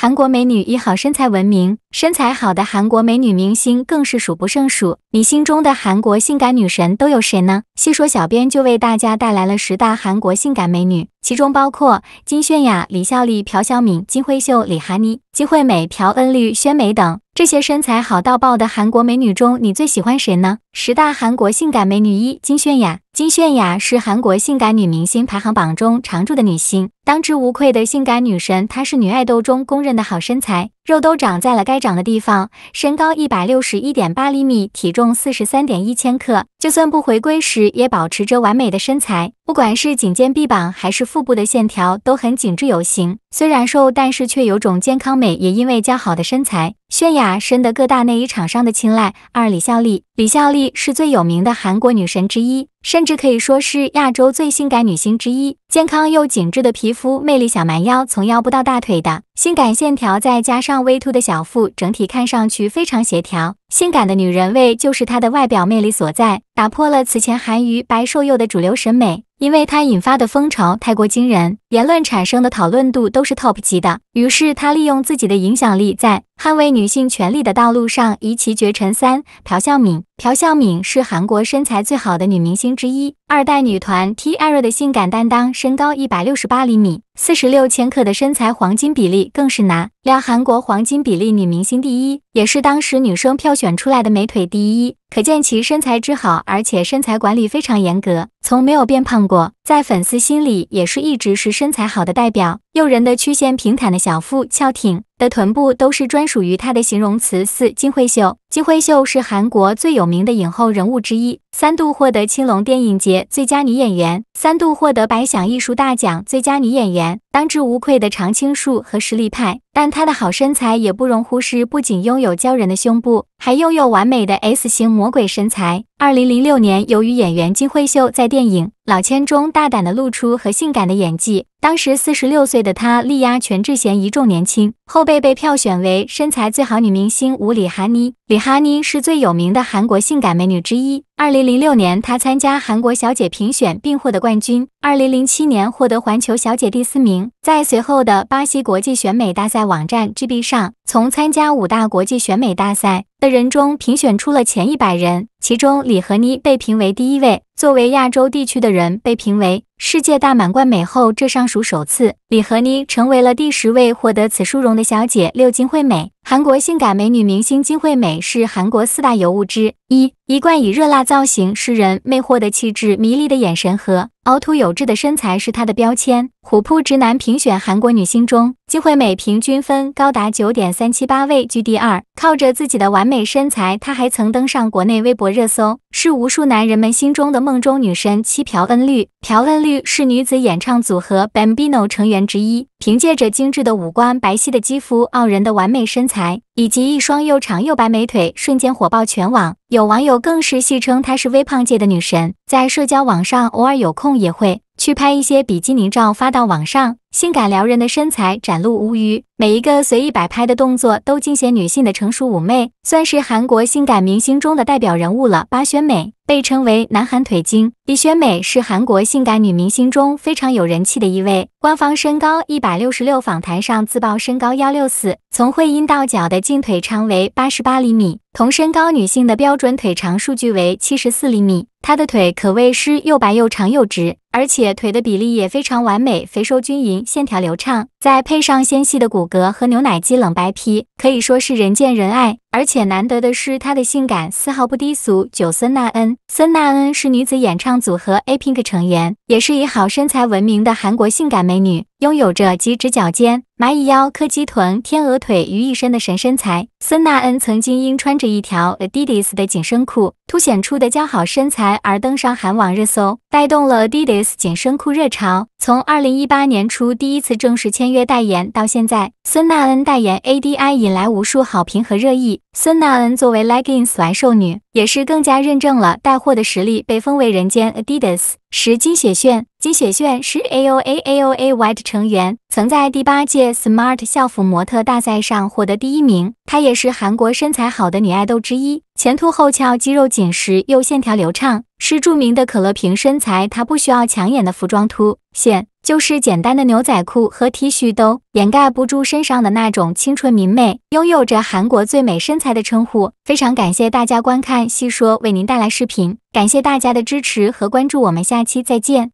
韩国美女以好身材闻名。身材好的韩国美女明星更是数不胜数，你心中的韩国性感女神都有谁呢？细说小编就为大家带来了十大韩国性感美女，其中包括金泫雅、李孝利、朴孝敏、金惠秀、李哈妮、金惠美、朴恩绿、宣美等。这些身材好到爆的韩国美女中，你最喜欢谁呢？十大韩国性感美女一：金泫雅。金泫雅是韩国性感女明星排行榜中常驻的女星，当之无愧的性感女神。她是女爱豆中公认的好身材。肉都长在了该长的地方，身高一百六十一点八厘米，体重四十三点一千克，就算不回归时也保持着完美的身材，不管是颈肩臂膀还是腹部的线条都很紧致有型。虽然瘦，但是却有种健康美，也因为姣好的身材，泫雅深得各大内衣厂商的青睐。二李孝利，李孝利是最有名的韩国女神之一，甚至可以说是亚洲最性感女星之一。健康又紧致的皮肤，魅力小蛮腰，从腰部到大腿的性感线条，再加上微凸的小腹，整体看上去非常协调。性感的女人味，就是她的外表魅力所在。打破了此前韩娱白瘦幼的主流审美，因为它引发的风潮太过惊人，言论产生的讨论度都是 top 级的。于是，他利用自己的影响力，在捍卫女性权利的道路上一骑绝尘。三朴孝敏，朴孝敏是韩国身材最好的女明星之一，二代女团 t r a 的性感担当，身高一百六十八厘米，四十六千克的身材黄金比例更是拿料韩国黄金比例女明星第一，也是当时女生票选出来的美腿第一，可见其身材之好，而且身材管理非常严格。从没有变胖过，在粉丝心里也是一直是身材好的代表，诱人的曲线，平坦的小腹，翘挺。的臀部都是专属于她的形容词。四金惠秀，金惠秀是韩国最有名的影后人物之一，三度获得青龙电影节最佳女演员，三度获得百想艺术大奖最佳女演员，当之无愧的常青树和实力派。但她的好身材也不容忽视，不仅拥有骄人的胸部，还拥有完美的 S 型魔鬼身材。二零零六年，由于演员金惠秀在电影。老千中大胆的露出和性感的演技，当时四十六岁的她力压全智贤一众年轻后辈，被票选为身材最好女明星。五李哈妮，李哈妮是最有名的韩国性感美女之一。二零零六年，她参加韩国小姐评选并获得冠军。二零零七年，获得环球小姐第四名。在随后的巴西国际选美大赛网站 GB 上，从参加五大国际选美大赛。的人中评选出了前一百人，其中李和妮被评为第一位。作为亚洲地区的人，被评为。世界大满贯美后，这尚属首次。李和妮成为了第十位获得此殊荣的小姐。六金惠美，韩国性感美女明星金惠美是韩国四大尤物之一，一贯以热辣造型、示人魅惑的气质、迷离的眼神和凹凸有致的身材是她的标签。虎扑直男评选韩国女星中，金惠美平均分高达九点三七八位，居第二。靠着自己的完美身材，她还曾登上国内微博热搜。是无数男人们心中的梦中女神七朴恩律。朴恩律是女子演唱组合 Bambino 成员之一，凭借着精致的五官、白皙的肌肤、傲人的完美身材，以及一双又长又白美腿，瞬间火爆全网。有网友更是戏称她是微胖界的女神。在社交网上，偶尔有空也会。去拍一些比基尼照发到网上，性感撩人的身材展露无余，每一个随意摆拍的动作都尽显女性的成熟妩媚，算是韩国性感明星中的代表人物了。巴宣美被称为“南韩腿精”，李宣美是韩国性感女明星中非常有人气的一位。官方身高一百六十六，访谈上自曝身高幺六四，从会阴到脚的净腿长为八十八厘米，同身高女性的标准腿长数据为七十四厘米，她的腿可谓是又白又长又直。而且腿的比例也非常完美，肥瘦均匀，线条流畅。再配上纤细的骨骼和牛奶肌冷白皮，可以说是人见人爱。而且难得的是，她的性感丝毫不低俗。九森纳恩，森纳恩是女子演唱组合 A Pink 成员，也是以好身材闻名的韩国性感美女，拥有着集直角肩、蚂蚁腰、柯基臀、天鹅腿于一身的神身材。森纳恩曾经因穿着一条 Adidas 的紧身裤，凸显出的姣好身材而登上韩网热搜，带动了 Adidas 紧身裤热潮。从二零一八年初第一次正式签。约代言到现在，孙娜恩代言 A D I 引来无数好评和热议。孙娜恩作为 Leggings 白瘦女，也是更加认证了带货的实力，被封为人间 Adidas 十金雪炫。金雪炫是 A O A A O A White 成员，曾在第八届 Smart 校服模特大赛上获得第一名。她也是韩国身材好的女爱豆之一，前凸后翘，肌肉紧实又线条流畅，是著名的可乐瓶身材。她不需要抢眼的服装凸显。就是简单的牛仔裤和 T 恤都掩盖不住身上的那种清纯明媚，拥有着韩国最美身材的称呼。非常感谢大家观看细说为您带来视频，感谢大家的支持和关注，我们下期再见。